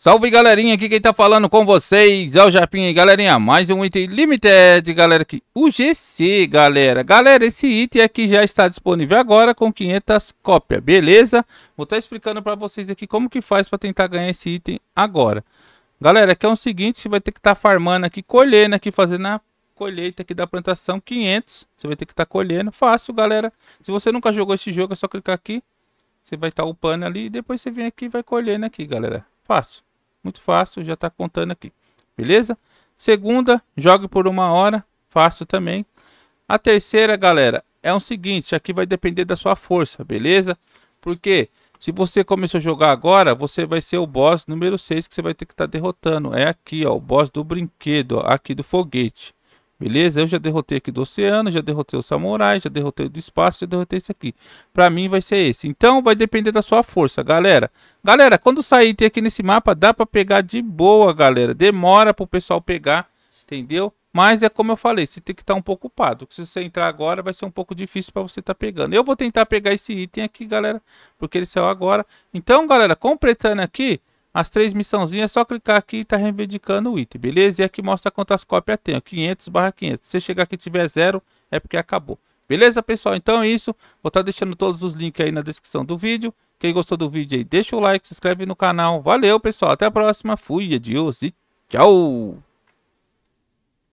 Salve galerinha, aqui quem tá falando com vocês é o Japinha. aí, galerinha, mais um item limited, galera, aqui, o GC, galera. Galera, esse item aqui já está disponível agora com 500 cópias, beleza? Vou estar tá explicando pra vocês aqui como que faz pra tentar ganhar esse item agora. Galera, aqui é o seguinte, você vai ter que estar tá farmando aqui, colhendo aqui, fazendo a colheita aqui da plantação 500. Você vai ter que estar tá colhendo, fácil, galera. Se você nunca jogou esse jogo, é só clicar aqui. Você vai estar tá upando ali e depois você vem aqui e vai colhendo aqui, galera. Fácil. Muito fácil, já está contando aqui. Beleza? Segunda, jogue por uma hora. Fácil também. A terceira, galera, é o seguinte. Aqui vai depender da sua força, beleza? Porque se você começou a jogar agora, você vai ser o boss número 6 que você vai ter que estar tá derrotando. É aqui, ó, o boss do brinquedo, ó, aqui do foguete. Beleza? Eu já derrotei aqui do oceano, já derrotei o samurai, já derrotei do espaço, já derrotei esse aqui. Pra mim vai ser esse. Então vai depender da sua força, galera. Galera, quando sair tem aqui nesse mapa, dá pra pegar de boa, galera. Demora pro pessoal pegar, entendeu? Mas é como eu falei, você tem que estar tá um pouco ocupado. Se você entrar agora, vai ser um pouco difícil para você estar tá pegando. Eu vou tentar pegar esse item aqui, galera, porque ele saiu agora. Então, galera, completando aqui, as três missãozinhas, é só clicar aqui e tá reivindicando o item, beleza? E aqui mostra quantas cópias tem, 500 barra 500. Se chegar aqui e tiver zero, é porque acabou. Beleza, pessoal? Então é isso. Vou estar tá deixando todos os links aí na descrição do vídeo. Quem gostou do vídeo aí, deixa o like, se inscreve no canal. Valeu, pessoal. Até a próxima. Fui, adios e tchau!